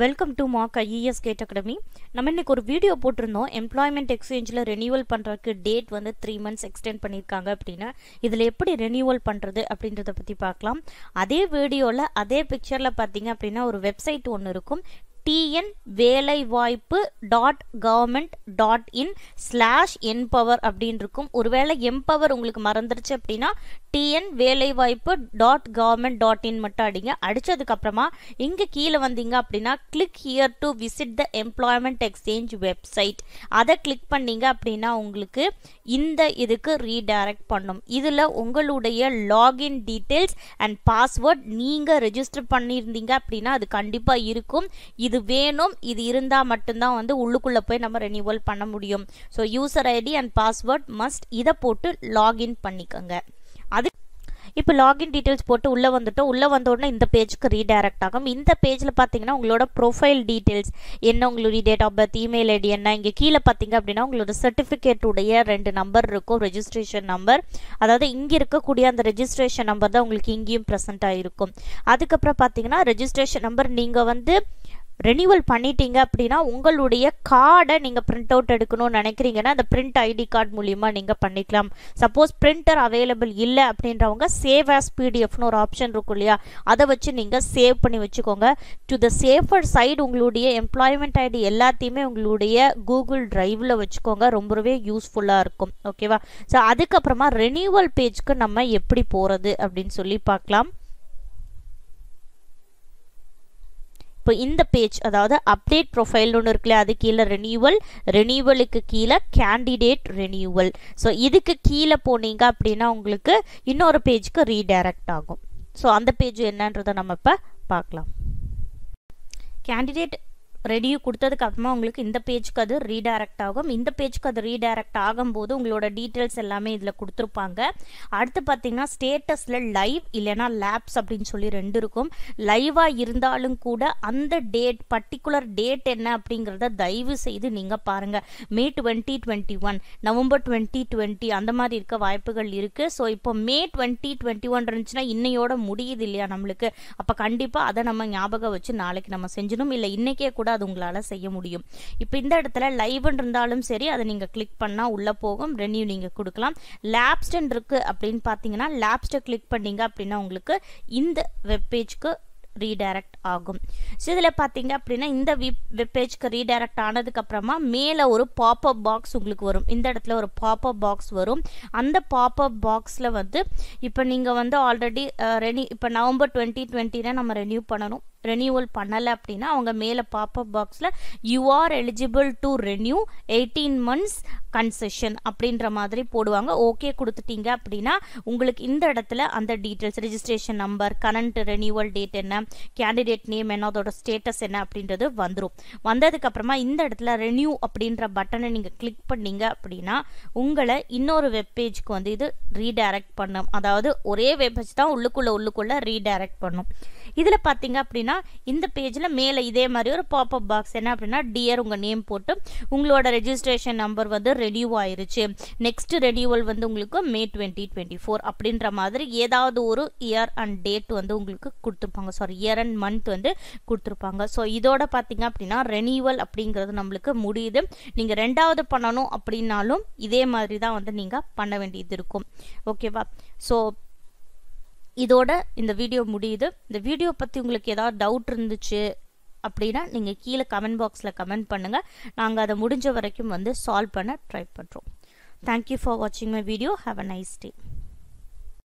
welcome to Mark IAS gate academy நம்ம இன்னைக்கு ஒரு வீடியோ போட்டிருந்தோம் எம்ப்ளாய்மெண்ட் எக்ஸ்சேஞ்சில் ரெனியூவல் பண்ணுறதுக்கு டேட் வந்து த்ரீ மந்த்ஸ் எக்ஸ்டெண்ட் பண்ணியிருக்காங்க அப்படின்னா இதில் எப்படி ரெனியூவல் பண்ணுறது அப்படின்றத பற்றி பார்க்கலாம் அதே வீடியோவில் அதே பிக்சரில் பார்த்தீங்க அப்படின்னா ஒரு வெப்சைட் ஒன்று இருக்கும் டிஎன் வேலைவாய்ப்பு dot government dot in slash என்பவர் அப்படின்னு இருக்கும் ஒருவேளை எம்பவர் உங்களுக்கு மறந்துருச்சு அப்படின்னா டிஎன் வேலைவாய்ப்பு டாட் கவர்மெண்ட் டாட் இன் மட்டும் அடிங்க அடித்ததுக்கப்புறமா இங்கே கீழே வந்தீங்க அப்படின்னா click here to visit the employment exchange website அதை கிளிக் பண்ணீங்க அப்படின்னா உங்களுக்கு இந்த இதுக்கு ரீடைரக்ட் பண்ணும் இதில் உங்களுடைய லாகின் டீட்டெயில்ஸ் அண்ட் பாஸ்வேர்ட் நீங்கள் ரெஜிஸ்டர் பண்ணியிருந்தீங்க அப்படின்னா அது கண்டிப்பாக இருக்கும் இது இது வேணும் இது இருந்தால் மட்டும்தான் வந்து உள்ளுக்குள்ளே போய் நம்ம ரெனியூவல் பண்ண முடியும் so user ID and password must இதை போட்டு லாகின் பண்ணிக்கோங்க அது இப்போ லாகின் டீட்டெயில்ஸ் போட்டு உள்ளே வந்துட்டோம் உள்ளே வந்த உடனே இந்த பேஜுக்கு ரீடைரக்ட் ஆகும் இந்த பேஜில் பார்த்தீங்கன்னா உங்களோட ப்ரொஃபைல் டீட்டெயில்ஸ் என்ன உங்களுடைய date of birth email ID என்ன இங்கே கீழே பார்த்தீங்க அப்படின்னா உங்களோட சர்டிஃபிகேட்டுடைய ரெண்டு நம்பர் இருக்கும் ரெஜிஸ்ட்ரேஷன் நம்பர் அதாவது இங்கே இருக்கக்கூடிய அந்த ரெஜிஸ்ட்ரேஷன் நம்பர் தான் உங்களுக்கு இங்கேயும் ப்ரெசென்ட் ஆகிருக்கும் அதுக்கப்புறம் பார்த்தீங்கன்னா ரெஜிஸ்ட்ரேஷன் நம்பர் நீங்கள் வந்து ரெனியூவல் பண்ணிட்டீங்க அப்படின்னா உங்களுடைய கார்டை நீங்கள் பிரிண்ட் அவுட் எடுக்கணும்னு நினைக்கிறீங்கன்னா அந்த பிரிண்ட் ஐடி கார்டு மூலிமா நீங்கள் பண்ணிக்கலாம் சப்போஸ் பிரிண்டர் அவைலபிள் இல்லை அப்படின்றவங்க சேவ் ஆஸ் பிடிஎஃப்னு ஒரு ஆப்ஷன் இருக்கும் இல்லையா அதை வச்சு நீங்கள் சேவ் பண்ணி வச்சுக்கோங்க டு த சேஃபர் சைடு உங்களுடைய எம்ப்ளாய்மெண்ட் ஐடி எல்லாத்தையுமே உங்களுடைய கூகுள் ட்ரைவில் வச்சுக்கோங்க ரொம்பவே யூஸ்ஃபுல்லாக இருக்கும் ஓகேவா ஸோ அதுக்கப்புறமா ரெனியூவல் பேஜ்க்கு நம்ம எப்படி போகிறது அப்படின்னு சொல்லி பார்க்கலாம் இப்போ இந்த பேஜ் அதாவது அப்டேட் ப்ரொஃபைல்னு ஒன்று இருக்குல்ல அது கீழே ரெனியூவல் ரெனியூவலுக்கு கீழே கேண்டிடேட் ரெனியூவல் ஸோ இதுக்கு கீழே போனீங்க அப்படின்னா உங்களுக்கு இன்னொரு பேஜுக்கு ரீடைரக்ட் ஆகும் ஸோ அந்த பேஜ் என்னன்றதை நம்ம இப்போ பார்க்கலாம் கேண்டிடேட் ரெடியூ கொடுத்ததுக்கு அப்புறமா உங்களுக்கு இந்த பேஜுக்கு அது ரீடைரக்ட் ஆகும் இந்த பேஜ்க்கு அது ரீடைரக்ட் ஆகும்போது உங்களோட டீட்டெயில்ஸ் எல்லாமே இதில் கொடுத்துருப்பாங்க அடுத்து பார்த்தீங்கன்னா ஸ்டேட்டஸில் லைவ் இல்லைனா லேப்ஸ் அப்படின்னு சொல்லி ரெண்டு இருக்கும் லைவாக இருந்தாலும் கூட அந்த டேட் பர்டிகுலர் டேட் என்ன அப்படிங்கிறத தயவு செய்து நீங்கள் பாருங்கள் May twenty twenty one November twenty twenty அந்த மாதிரி இருக்க வாய்ப்புகள் இருக்குது ஸோ இப்போ மே டுவெண்ட்டி டுவெண்ட்டி ஒன் இருந்துச்சுன்னா இன்னையோட முடியுது இல்லையா நம்மளுக்கு அப்போ கண்டிப்பாக அதை நம்ம ஞாபகம் வச்சு நாளைக்கு நம்ம செஞ்சிடணும் இல்லை இன்றைக்கே கூட ஈஸியாக அது உங்களால் செய்ய முடியும் இப்போ இந்த இடத்துல லைவ்னு இருந்தாலும் சரி அதை நீங்கள் கிளிக் பண்ணால் உள்ளே போகும் ரெனியூ நீங்கள் கொடுக்கலாம் லேப்ஸ்டன் இருக்குது அப்படின்னு பார்த்தீங்கன்னா லேப்ஸ்ட்டை கிளிக் பண்ணீங்க அப்படின்னா உங்களுக்கு இந்த வெப்பேஜ்க்கு ரீடைரக்ட் ஆகும் ஸோ இதில் பார்த்தீங்க அப்படின்னா இந்த வெப் வெப்பேஜ்க்கு ரீடைரக்ட் ஆனதுக்கப்புறமா மேலே ஒரு பாப்அப் பாக்ஸ் உங்களுக்கு வரும் இந்த இடத்துல ஒரு பாப்அப் பாக்ஸ் வரும் அந்த பாப்பப் பாக்ஸில் வந்து இப்போ நீங்கள் வந்து ஆல்ரெடி ரெனி இப்போ நவம்பர் டுவெண்ட்டி டுவெண்ட்டினா நம்ம ரெனியூ பண்ணணும் ரெனியூவல் பண்ணலை அப்படின்னா அவங்க மேலே பாப்பப் பாக்ஸில் you are eligible to renew eighteen months concession அப்படின்ற மாதிரி போடுவாங்க ஓகே கொடுத்துட்டீங்க அப்படின்னா உங்களுக்கு இந்த இடத்துல அந்த details registration number current renewal date என்ன கேண்டிடேட் நேம் என்ன அதோட ஸ்டேட்டஸ் என்ன அப்படின்றது வந்துடும் வந்ததுக்கப்புறமா இந்த இடத்துல ரெனியூ அப்படின்ற பட்டனை நீங்கள் கிளிக் பண்ணீங்க அப்படின்னா உங்களை இன்னொரு வெப்பேஜ்க்கு வந்து இது ரீடைரக்ட் பண்ணும் அதாவது ஒரே வெப்பேஜ் தான் உள்ளுக்குள்ளே உள்ளுக்குள்ளே ரீடைரக்ட் பண்ணும் இதில் பார்த்தீங்க அப்படின்னா இந்த பேஜில் மேலே இதே மாதிரி ஒரு பாப்அப் பாக்ஸ் என்ன அப்படின்னா டியர் உங்கள் நேம் போட்டு உங்களோட ரெஜிஸ்ட்ரேஷன் நம்பர் வந்து ரெடியூ ஆயிருச்சு நெக்ஸ்ட் ரெடியூவல் வந்து உங்களுக்கு மே டுவெண்ட்டி டுவெண்ட்டி ஃபோர் அப்படின்ற மாதிரி ஏதாவது ஒரு இயர் அண்ட் டேட் வந்து உங்களுக்கு கொடுத்துருப்பாங்க சாரி இயர் அண்ட் மந்த் வந்து கொடுத்துருப்பாங்க ஸோ இதோட பார்த்தீங்க அப்படின்னா ரெனியூவல் அப்படிங்கிறது நம்மளுக்கு முடியுது நீங்கள் ரெண்டாவது பண்ணணும் அப்படின்னாலும் இதே மாதிரி தான் வந்து நீங்கள் பண்ண வேண்டியது இருக்கும் ஓகேவா ஸோ இதோட இந்த வீடியோ முடியுது இந்த வீடியோ பற்றி உங்களுக்கு ஏதாவது டவுட் இருந்துச்சு அப்படின்னா நீங்கள் கீழே கமெண்ட் பாக்ஸில் கமெண்ட் பண்ணுங்கள் நாங்கள் அதை முடிஞ்ச வரைக்கும் வந்து சால்வ் பண்ண ட்ரை பண்ணுறோம் தேங்க்யூ ஃபார் வாட்சிங் my video have a nice day